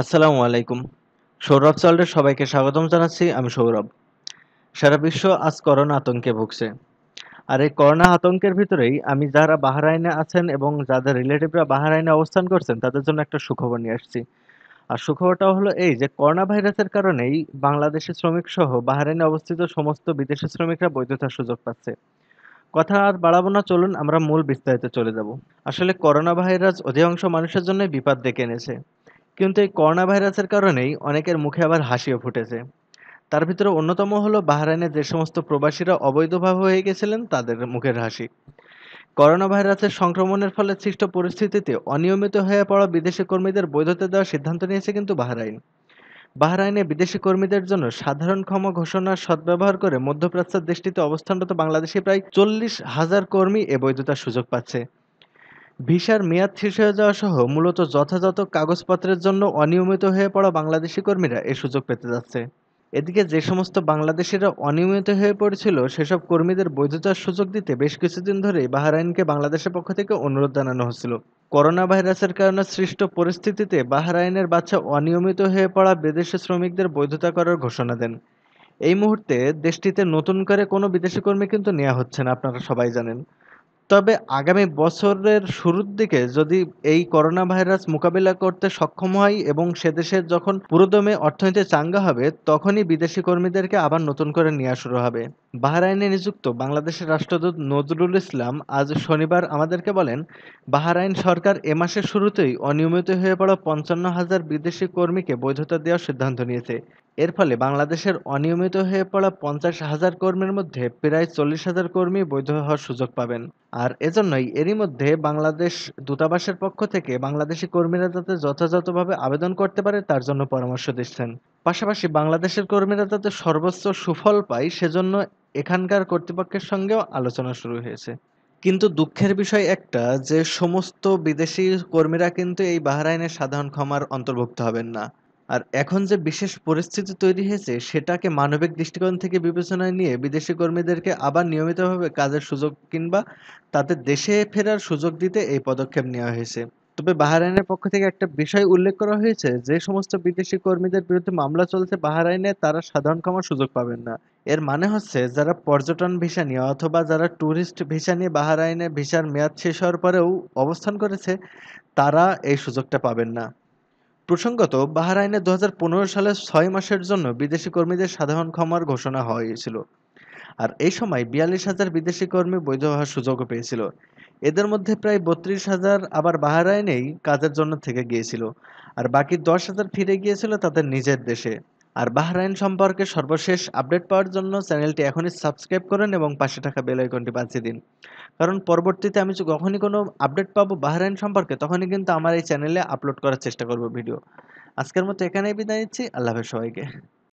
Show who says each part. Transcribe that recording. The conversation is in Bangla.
Speaker 1: আসসালামু আলাইকুম সৌরভ চল্ডের সবাইকে স্বাগতম জানাচ্ছি আমি সৌরভ সারা বিশ্ব আজ করোনা আতঙ্কে ভুগছে আর এই করোনা আতঙ্কের ভিতরেই আমি যারা বাহারাইনে আছেন এবং যাদের রিলেটিভরা বাহারাইনে অবস্থান করছেন তাদের জন্য একটা সুখবর নিয়ে আসছি আর সুখবরটা হলো এই যে করোনা ভাইরাসের কারণেই বাংলাদেশের শ্রমিক সহ বাহারাইনে অবস্থিত সমস্ত বিদেশি শ্রমিকরা বৈধতার সুযোগ পাচ্ছে কথা আর বাড়াবো না চলুন আমরা মূল বিস্তারিত চলে যাব আসলে করোনা ভাইরাস অধিকাংশ মানুষের জন্য বিপদ ডেকে এনেছে কিন্তু এই করোনা ভাইরাসের কারণেই অনেকের মুখে আবার হাসিও ফুটেছে তার ভিতরে অন্যতম হলো বাহরাইনে যে সমস্ত প্রবাসীরা অবৈধভাবে হয়ে গেছিলেন তাদের মুখের হাসি করোনা ভাইরাসের সংক্রমণের ফলে সৃষ্ট পরিস্থিতিতে অনিয়মিত হয়ে পড়া বিদেশি কর্মীদের বৈধতা দেওয়ার সিদ্ধান্ত নিয়েছে কিন্তু বাহরাইন বাহরাইনে বিদেশি কর্মীদের জন্য সাধারণ ক্ষমা ঘোষণার সদ্ব্যবহার করে মধ্যপ্রাচ্যের দেশটিতে অবস্থানরত বাংলাদেশে প্রায় চল্লিশ হাজার কর্মী এ বৈধতার সুযোগ পাচ্ছে ভিসার মেয়াদ শেষ হয়ে যাওয়া সহ মূলত যথাযথ কাগজপত্রের জন্য অনিয়মিত হয়ে পড়া বাংলাদেশি কর্মীরা এ সুযোগ পেতে যাচ্ছে এদিকে যে সমস্ত বাংলাদেশিরা অনিয়মিত হয়ে পড়েছিল সেসব কর্মীদের বৈধতার সুযোগ দিতে বেশ কিছুদিন ধরে বাহরাইনকে বাংলাদেশের পক্ষ থেকে অনুরোধ জানানো হয়েছিল করোনা ভাইরাসের কারণে সৃষ্ট পরিস্থিতিতে বাহরাইনের বাচ্চা অনিয়মিত হয়ে পড়া বিদেশি শ্রমিকদের বৈধতা করার ঘোষণা দেন এই মুহূর্তে দেশটিতে নতুন করে কোনো বিদেশি কর্মী কিন্তু নেওয়া হচ্ছে না আপনারা সবাই জানেন তবে আগামী বছরের শুরুর দিকে যদি এই করোনা ভাইরাস মোকাবিলা করতে সক্ষম হয় এবং সেদেশের যখন পুরোদমে অর্থনীতি চাঙ্গা হবে তখনই বিদেশি কর্মীদেরকে আবার নতুন করে নেওয়া শুরু হবে বাহরাইনে নিযুক্ত বাংলাদেশের রাষ্ট্রদূত নজরুল ইসলাম আজ শনিবার আমাদেরকে বলেন বাহরাইন সরকার এ মাসের শুরুতেই অনিয়মিত হয়ে পড়া পঞ্চান্ন হাজার বিদেশি কর্মীকে বৈধতা দেওয়ার সিদ্ধান্ত নিয়েছে এর ফলে বাংলাদেশের অনিয়মিত হয়ে পড়া পঞ্চাশ হাজার কর্মীর মধ্যে প্রায় চল্লিশ হাজার কর্মী বৈধ হওয়ার সুযোগ পাবেন আর এজন্যই এরই মধ্যে বাংলাদেশ দূতাবাসের পক্ষ থেকে বাংলাদেশি কর্মীরা যাতে যথাযথভাবে আবেদন করতে পারে তার জন্য পরামর্শ দিচ্ছেন পাশাপাশি বাংলাদেশের কর্মীরা যাতে সর্বোচ্চ সুফল পায় সেজন্য এখানকার কর্তৃপক্ষের সঙ্গেও আলোচনা শুরু হয়েছে কিন্তু দুঃখের বিষয় একটা যে সমস্ত বিদেশি কর্মীরা কিন্তু এই বাহরাইনের সাধারণ ক্ষমার অন্তর্ভুক্ত হবেন না আর এখন যে বিশেষ পরিস্থিতি তৈরি হয়েছে সেটাকে মানবিক দৃষ্টিকোণ থেকে বিবেচনায় নিয়ে বিদেশি কর্মীদেরকে আবার নিয়মিতভাবে কাজের সুযোগ কিংবা তাদের দেশে ফেরার সুযোগ দিতে এই পদক্ষেপ নেওয়া হয়েছে তবে বাহরাইনের পক্ষ থেকে একটা বিষয় উল্লেখ করা হয়েছে যে সমস্ত বিদেশি কর্মীদের বিরুদ্ধে মামলা চলছে বাহরাইনে তারা সাধারণ ক্ষমার সুযোগ পাবেন না এর মানে হচ্ছে যারা পর্যটন ভিসা নিয়ে অথবা যারা ট্যুরিস্ট ভিসা নিয়ে বাহরাইনে ভিসার মেয়াদ শেষ হওয়ার পরেও অবস্থান করেছে তারা এই সুযোগটা পাবেন না প্রসঙ্গত বাহরাইনে দু সালে ছয় মাসের জন্য বিদেশি কর্মীদের সাধারণ ক্ষমার ঘোষণা হয়েছিল আর এই সময় বিয়াল্লিশ হাজার বিদেশি কর্মী বৈধ হওয়ার সুযোগও পেয়েছিল এদের মধ্যে প্রায় বত্রিশ হাজার আবার বাহরাইনেই কাজের জন্য থেকে গিয়েছিল আর বাকি দশ হাজার ফিরে গিয়েছিল তাদের নিজের দেশে আর বাহরাইন সম্পর্কে সর্বশেষ আপডেট পাওয়ার জন্য চ্যানেলটি এখনই সাবস্ক্রাইব করেন এবং পাশে থাকা বেলাইকনটি বাঁচিয়ে দিন কারণ পরবর্তীতে আমি যখনই কোনো আপডেট পাবো বাহারাইন সম্পর্কে তখনই কিন্তু আমার এই চ্যানেলে আপলোড করার চেষ্টা করব ভিডিও আজকের মতো এখানেই বিদায় নিচ্ছি আল্লাহ হাফেজ সবাইকে